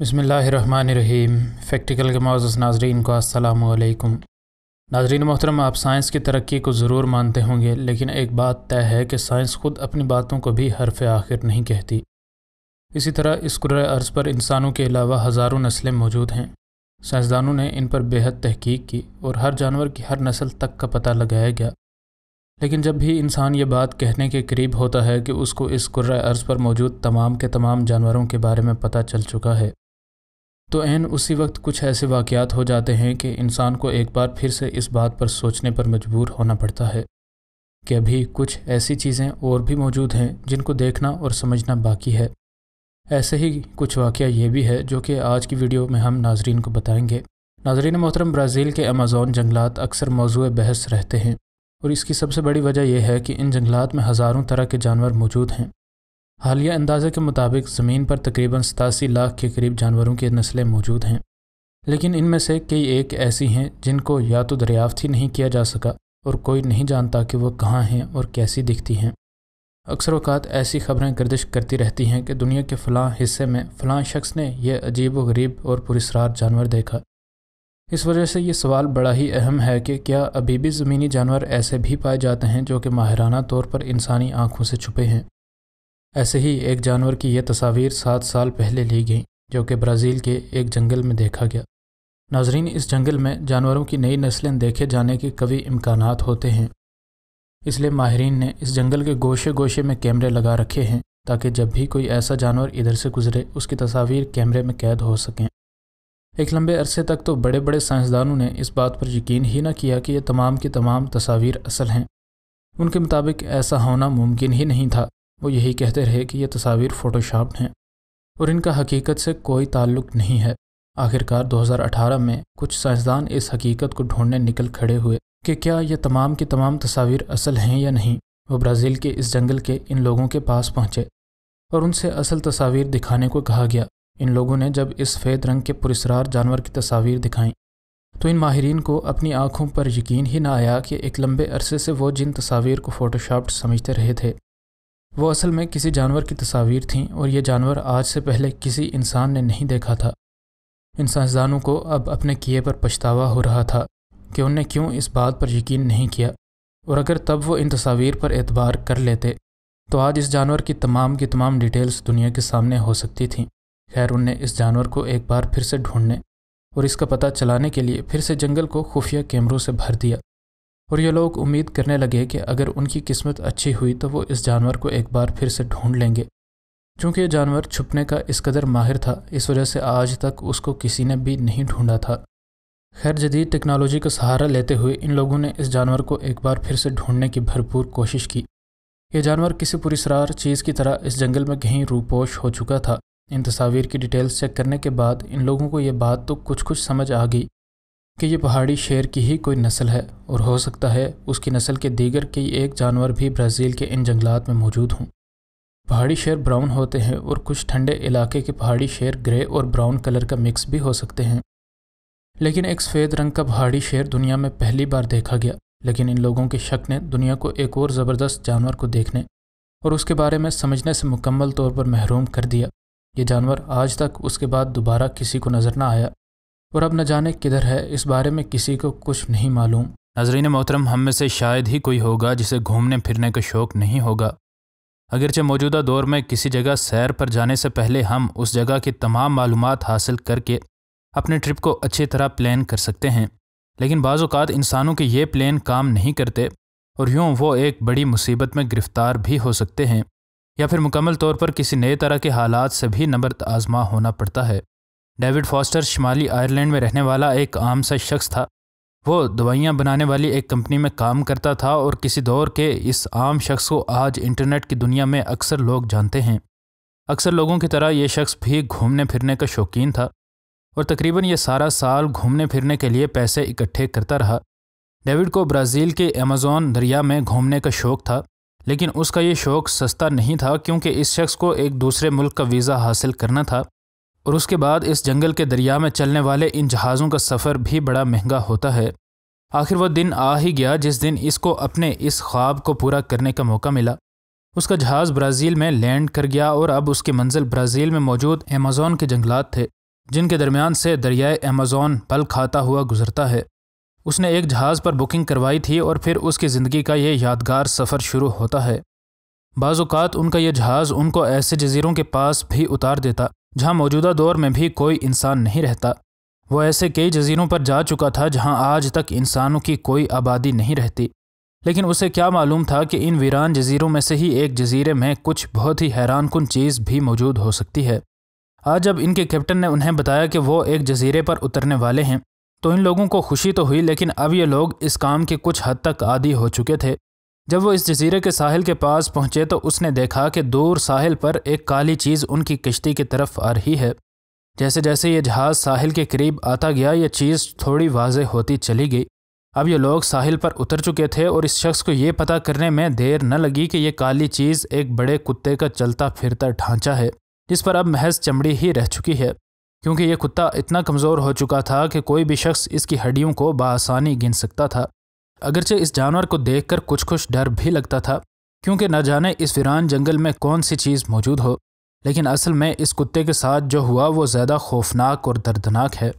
बसमीम फैक्टिकल के मोज़ नाजरीन को असलकम नाजरीन मोहतरम आप साइंस की तरक्की को ज़रूर मानते होंगे लेकिन एक बात तय है कि साइंस ख़ुद अपनी बातों को भी हरफ आखिर नहीं कहती इसी तरह इस कुर अर्ज़ पर इंसानों के अलावा हज़ारों नस्लें मौजूद हैं साइंसदानों ने इन पर बेहद तहकीक की और हर जानवर की हर नस्ल तक का पता लगाया गया लेकिन जब भी इंसान ये बात कहने के करीब होता है कि उसको इस कुर्र अर्ज़ पर मौजूद तमाम के तमाम जानवरों के बारे में पता चल चुका है तो एन उसी वक्त कुछ ऐसे वाक़ात हो जाते हैं कि इंसान को एक बार फिर से इस बात पर सोचने पर मजबूर होना पड़ता है कि अभी कुछ ऐसी चीज़ें और भी मौजूद हैं जिनको देखना और समझना बाकी है ऐसे ही कुछ वाक़ ये भी है जो कि आज की वीडियो में हम नाजरीन को बताएंगे नाजरीन मोहतरम ब्राज़ील के अमेज़ोन जंगलात अक्सर मौजू बहस रहते हैं और इसकी सबसे बड़ी वजह यह है कि इन जंगलात में हज़ारों तरह के जानवर मौजूद हैं हालिया अंदाजे के मुताबिक ज़मीन पर तकरीबन सतासी लाख के करीब जानवरों की नस्लें मौजूद हैं लेकिन इनमें से कई एक ऐसी हैं जिनको या तो दरियाफ्त ही नहीं किया जा सका और कोई नहीं जानता कि वह कहाँ हैं और कैसी दिखती हैं अक्सर अवकात ऐसी खबरें गर्दिश करती रहती हैं कि दुनिया के फ़लाँ हिस्से में फ़लाँ शख्स ने यह अजीब व गरीब और पुरस्ार जानवर देखा इस वजह से ये सवाल बड़ा ही अहम है कि क्या अभी भी ज़मीनी जानवर ऐसे भी पाए जाते हैं जो कि माहराना तौर पर इंसानी आँखों से छुपे हैं ऐसे ही एक जानवर की ये तस्वीर सात साल पहले ली गई जो कि ब्राज़ील के एक जंगल में देखा गया नाजरीन इस जंगल में जानवरों की नई नस्लें देखे जाने के कभी इम्कान होते हैं इसलिए माहरीन ने इस जंगल के गोशे गोशे में कैमरे लगा रखे हैं ताकि जब भी कोई ऐसा जानवर इधर से गुजरे उसकी तस्वीर कैमरे में कैद हो सकें एक लंबे अरसे तक तो बड़े बड़े साइंसदानों ने इस बात पर यकीन ही न किया कि ये तमाम की तमाम तस्वीर असल हैं उनके मुताबिक ऐसा होना मुमकिन ही नहीं था वो यही कहते रहे कि ये तस्वीर फ़ोटोशॉप हैं और इनका हकीकत से कोई ताल्लुक नहीं है आखिरकार 2018 में कुछ साइंसदान इस हकीकत को ढूंढने निकल खड़े हुए कि क्या ये तमाम की तमाम तस्वीर असल हैं या नहीं वो ब्राज़ील के इस जंगल के इन लोगों के पास पहुँचे और उनसे असल तस्वीर दिखाने को कहा गया इन लोगों ने जब इस फेद रंग के पुरस्ार जानवर की तस्वीर दिखाई तो इन माहरीन को अपनी आंखों पर यकीन ही ना आया कि एक लंबे अरसे से वो जिन तस्वीर को फ़ोटोशॉप समझते रहे थे वो असल में किसी जानवर की तस्वीर थीं और ये जानवर आज से पहले किसी इंसान ने नहीं देखा था इन साइंसदानों को अब अपने किए पर पछतावा हो रहा था कि उनने क्यों इस बात पर यकीन नहीं किया और अगर तब वो इन तस्वीर पर एतबार कर लेते तो आज इस जानवर की तमाम की तमाम डिटेल्स दुनिया के सामने हो सकती थीं खैर उनने इस जानवर को एक बार फिर से ढूंढने और इसका पता चलाने के लिए फिर से जंगल को खुफिया कैमरों से भर दिया और ये लोग उम्मीद करने लगे कि अगर उनकी किस्मत अच्छी हुई तो वो इस जानवर को एक बार फिर से ढूंढ लेंगे क्योंकि ये जानवर छुपने का इस कदर माहिर था इस वजह से आज तक उसको किसी ने भी नहीं ढूंढा था खैर जदीद टेक्नोलॉजी का सहारा लेते हुए इन लोगों ने इस जानवर को एक बार फिर से ढूंढने की भरपूर कोशिश की यह जानवर किसी पुरस्रार चीज़ की तरह इस जंगल में कहीं रूपोश हो चुका था इन तस्वीर की डिटेल्स चेक करने के बाद इन लोगों को ये बात तो कुछ कुछ समझ आ गई कि ये पहाड़ी शेर की ही कोई नस्ल है और हो सकता है उसकी नस्ल के दीगर कई एक जानवर भी ब्राज़ील के इन जंगलात में मौजूद हों पहाड़ी शेर ब्राउन होते हैं और कुछ ठंडे इलाके के पहाड़ी शेर ग्रे और ब्राउन कलर का मिक्स भी हो सकते हैं लेकिन एक सफ़ेद रंग का पहाड़ी शेर दुनिया में पहली बार देखा गया लेकिन इन लोगों के शक ने दुनिया को एक और ज़बरदस्त जानवर को देखने और उसके बारे में समझने से मुकम्मल तौर पर महरूम कर दिया ये जानवर आज तक उसके बाद दोबारा किसी को नज़र न आया और अब न जाने किधर है इस बारे में किसी को कुछ नहीं मालूम नजरीन मोहतरम हम में से शायद ही कोई होगा जिसे घूमने फिरने का शौक़ नहीं होगा अगरचे मौजूदा दौर में किसी जगह सैर पर जाने से पहले हम उस जगह की तमाम मालूम हासिल करके अपने ट्रिप को अच्छी तरह प्लान कर सकते हैं लेकिन बाज़ात इंसानों के ये प्लान काम नहीं करते और यूँ वो एक बड़ी मुसीबत में गिरफ्तार भी हो सकते हैं या फिर मुकम्मल तौर पर किसी नए तरह के हालात से भी नबरत आजमा होना पड़ता है डेविड फॉस्टर शुमाली आयरलैंड में रहने वाला एक आम सा शख्स था वो दवाइयाँ बनाने वाली एक कंपनी में काम करता था और किसी दौर के इस आम शख्स को आज इंटरनेट की दुनिया में अक्सर लोग जानते हैं अक्सर लोगों की तरह ये शख्स भी घूमने फिरने का शौकीन था और तकरीबन ये सारा साल घूमने फिरने के लिए पैसे इकट्ठे करता रहा डेविड को ब्राज़ील के अमेज़ोन दरिया में घूमने का शौक़ था लेकिन उसका यह शौक़ सस्ता नहीं था क्योंकि इस शख्स को एक दूसरे मुल्क का वीज़ा हासिल करना था और उसके बाद इस जंगल के दरिया में चलने वाले इन जहाज़ों का सफ़र भी बड़ा महंगा होता है आखिर वह दिन आ ही गया जिस दिन इसको अपने इस ख्वाब को पूरा करने का मौका मिला उसका जहाज़ ब्राज़ील में लैंड कर गया और अब उसकी मंजिल ब्राज़ील में मौजूद अमेज़ोन के जंगलात थे जिनके दरमियान से दरियाए अमेज़ोन पल खाता हुआ गुजरता है उसने एक जहाज़ पर बुकिंग करवाई थी और फिर उसकी ज़िंदगी का यह यादगार सफ़र शुरू होता है बाज़ात उनका यह जहाज़ उनको ऐसे जजीरों के पास भी उतार देता जहाँ मौजूदा दौर में भी कोई इंसान नहीं रहता वो ऐसे कई जजीरों पर जा चुका था जहाँ आज तक इंसानों की कोई आबादी नहीं रहती लेकिन उसे क्या मालूम था कि इन वीरान जजीरों में से ही एक जजीरे में कुछ बहुत ही हैरान कन चीज़ भी मौजूद हो सकती है आज जब इनके कैप्टन ने उन्हें बताया कि वो एक जजीरे पर उतरने वाले हैं तो इन लोगों को खुशी तो हुई लेकिन अब ये लोग इस काम के कुछ हद तक आदि हो चुके थे जब वो इस जजीरे के साहिल के पास पहुंचे तो उसने देखा कि दूर साहिल पर एक काली चीज़ उनकी किश्ती की तरफ आ रही है जैसे जैसे ये जहाज़ साहिल के करीब आता गया ये चीज़ थोड़ी वाज होती चली गई अब ये लोग साहिल पर उतर चुके थे और इस शख्स को ये पता करने में देर न लगी कि यह काली चीज़ एक बड़े कुत्ते का चलता फिरता ढांचा है जिस पर अब महज चमड़ी ही रह चुकी है क्योंकि यह कुत्ता इतना कमज़ोर हो चुका था कि कोई भी शख्स इसकी हड्डियों को बआसानी गिन सकता था अगरचे इस जानवर को देखकर कुछ कुछ डर भी लगता था क्योंकि न जाने इस वीरान जंगल में कौन सी चीज़ मौजूद हो लेकिन असल में इस कुत्ते के साथ जो हुआ वो ज़्यादा खौफनाक और दर्दनाक है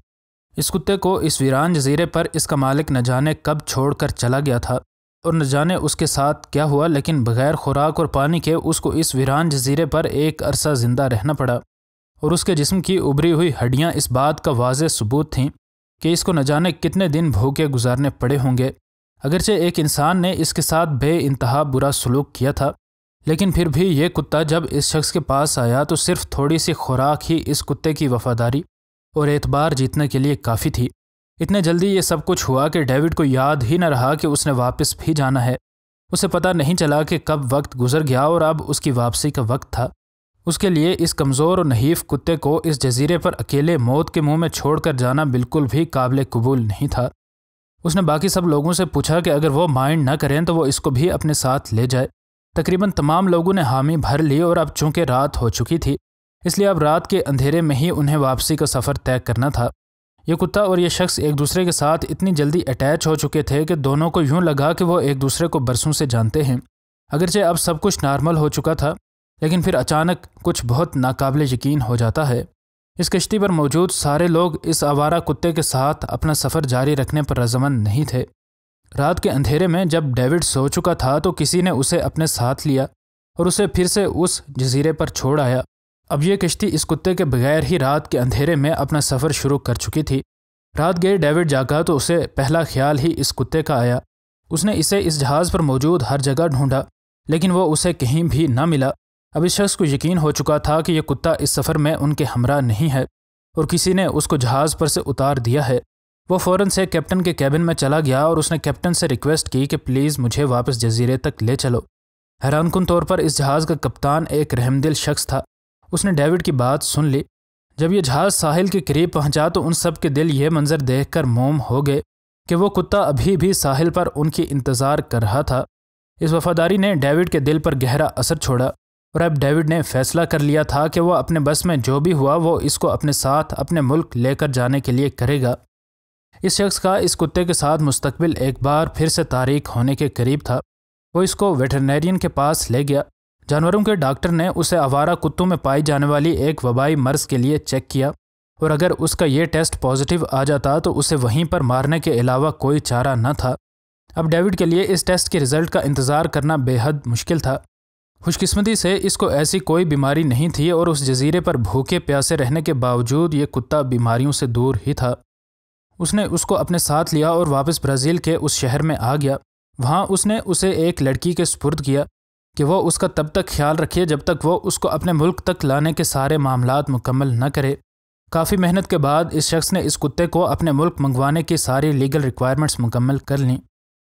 इस कुत्ते को इस वीरान जजीरे पर इसका मालिक न जाने कब छोड़कर चला गया था और न जाने उसके साथ क्या हुआ लेकिन बगैर खुराक और पानी के उसको इस वीरान जजीरे पर एक अरसा ज़िंदा रहना पड़ा और उसके जिस्म की उभरी हुई हड्डियाँ इस बात का वाज सबूत थीं कि इसको न जाने कितने दिन भूखे गुजारने पड़े होंगे अगरचे एक इंसान ने इसके साथ बे इंतहा बुरा सलूक किया था लेकिन फिर भी ये कुत्ता जब इस शख्स के पास आया तो सिर्फ थोड़ी सी खुराक ही इस कुत्ते की वफादारी और एतबार जीतने के लिए काफ़ी थी इतने जल्दी ये सब कुछ हुआ कि डेविड को याद ही न रहा कि उसने वापस भी जाना है उसे पता नहीं चला कि कब वक्त गुजर गया और अब उसकी वापसी का वक्त था उसके लिए इस कमज़ोर और नहीफ कुत्ते को इस जजीरे पर अकेले मौत के मुंह में छोड़कर जाना बिल्कुल भी काबिल कबूल नहीं था उसने बाकी सब लोगों से पूछा कि अगर वो माइंड ना करें तो वो इसको भी अपने साथ ले जाए तकरीबन तमाम लोगों ने हामी भर ली और अब चूंकि रात हो चुकी थी इसलिए अब रात के अंधेरे में ही उन्हें वापसी का सफ़र तय करना था ये कुत्ता और ये शख्स एक दूसरे के साथ इतनी जल्दी अटैच हो चुके थे कि दोनों को यूं लगा कि वो एक दूसरे को बरसों से जानते हैं अगरचे अब सब कुछ नॉर्मल हो चुका था लेकिन फिर अचानक कुछ बहुत नाकबले यकीन हो जाता है इस कश्ती पर मौजूद सारे लोग इस आवारा कुत्ते के साथ अपना सफ़र जारी रखने पर रजामंद नहीं थे रात के अंधेरे में जब डेविड सो चुका था तो किसी ने उसे अपने साथ लिया और उसे फिर से उस जजीरे पर छोड़ आया अब यह किश्ती इस कुत्ते के बगैर ही रात के अंधेरे में अपना सफ़र शुरू कर चुकी थी रात गए डेविड जागा तो उसे पहला ख्याल ही इस कुत्ते का आया उसने इसे इस जहाज़ पर मौजूद हर जगह ढूंढा लेकिन वो उसे कहीं भी ना मिला अब इस शख्स को यकीन हो चुका था कि यह कुत्ता इस सफ़र में उनके हमरा नहीं है और किसी ने उसको जहाज़ पर से उतार दिया है वो फ़ौरन से कैप्टन के कैबिन में चला गया और उसने कैप्टन से रिक्वेस्ट की कि प्लीज़ मुझे वापस जजीरे तक ले चलो हैरानकुन तौर पर इस जहाज़ का कप्तान एक रहमदिल शख्स था उसने डेविड की बात सुन ली जब यह जहाज़ साहिल के करीब पहुंचा तो उन सब के दिल ये मंज़र देख कर मोम हो गए कि वो कुत्ता अभी भी साहिल पर उनकी इंतज़ार कर रहा था इस वफादारी ने डेविड के दिल पर गहरा असर छोड़ा और अब डेविड ने फैसला कर लिया था कि वह अपने बस में जो भी हुआ वो इसको अपने साथ अपने मुल्क लेकर जाने के लिए करेगा इस शख्स का इस कुत्ते के साथ मुस्तबिल एक बार फिर से तारीख होने के करीब था वो इसको वेटरनेरियन के पास ले गया जानवरों के डॉक्टर ने उसे आवारा कुत्तों में पाई जाने वाली एक वबाई मर्ज के लिए चेक किया और अगर उसका ये टेस्ट पॉजिटिव आ जाता तो उसे वहीं पर मारने के अलावा कोई चारा न था अब डेविड के लिए इस टेस्ट के रिजल्ट का इंतज़ार करना बेहद मुश्किल था खुशकिस्मती से इसको ऐसी कोई बीमारी नहीं थी और उस जजीरे पर भूखे प्यासे रहने के बावजूद ये कुत्ता बीमारियों से दूर ही था उसने उसको अपने साथ लिया और वापस ब्राज़ील के उस शहर में आ गया वहाँ उसने उसे एक लड़की के सुपुर्द किया कि वह उसका तब तक ख्याल रखे जब तक वह उसको अपने मुल्क तक लाने के सारे मामला मुकम्मल न करे काफ़ी मेहनत के बाद इस शख्स ने इस कुत्ते को अपने मुल्क मंगवाने की सारी लीगल रिक्वायरमेंट्स मुकम्मल कर लीं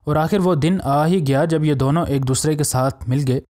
और आखिर वो दिन आ ही गया जब ये दोनों एक दूसरे के साथ मिल गए